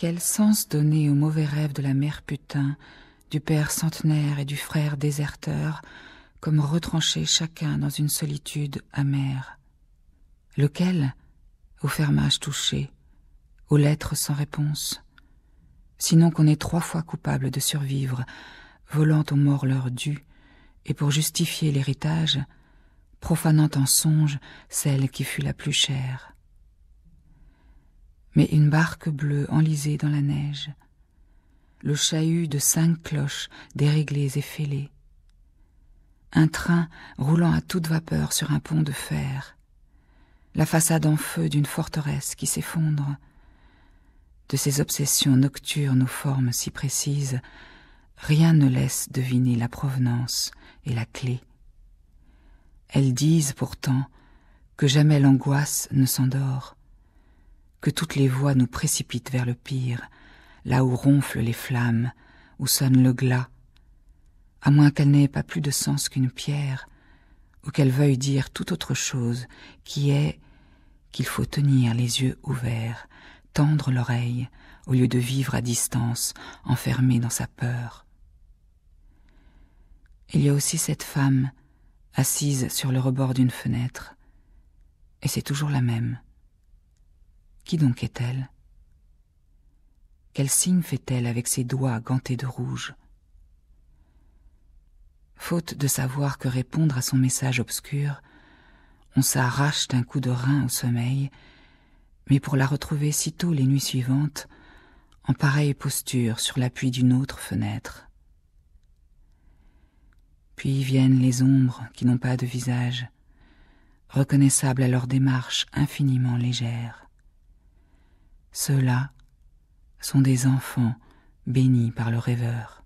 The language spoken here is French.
Quel sens donner aux mauvais rêves de la mère putain, du père centenaire et du frère déserteur, comme retranchés chacun dans une solitude amère Lequel Au fermage touché, aux lettres sans réponse Sinon qu'on est trois fois coupable de survivre, volant aux morts leur dû, et pour justifier l'héritage, profanant en songe celle qui fut la plus chère mais une barque bleue enlisée dans la neige, le chahut de cinq cloches déréglées et fêlées, un train roulant à toute vapeur sur un pont de fer, la façade en feu d'une forteresse qui s'effondre. De ces obsessions nocturnes aux formes si précises, rien ne laisse deviner la provenance et la clé. Elles disent pourtant que jamais l'angoisse ne s'endort, que toutes les voies nous précipitent vers le pire, là où ronflent les flammes, où sonne le glas, à moins qu'elle n'ait pas plus de sens qu'une pierre, ou qu'elle veuille dire tout autre chose, qui est qu'il faut tenir les yeux ouverts, tendre l'oreille, au lieu de vivre à distance, enfermée dans sa peur. Il y a aussi cette femme, assise sur le rebord d'une fenêtre, et c'est toujours la même. Qui donc est-elle Quel signe fait-elle avec ses doigts gantés de rouge Faute de savoir que répondre à son message obscur, on s'arrache d'un coup de rein au sommeil, mais pour la retrouver sitôt les nuits suivantes, en pareille posture sur l'appui d'une autre fenêtre. Puis viennent les ombres qui n'ont pas de visage, reconnaissables à leur démarche infiniment légère. Ceux-là sont des enfants bénis par le rêveur.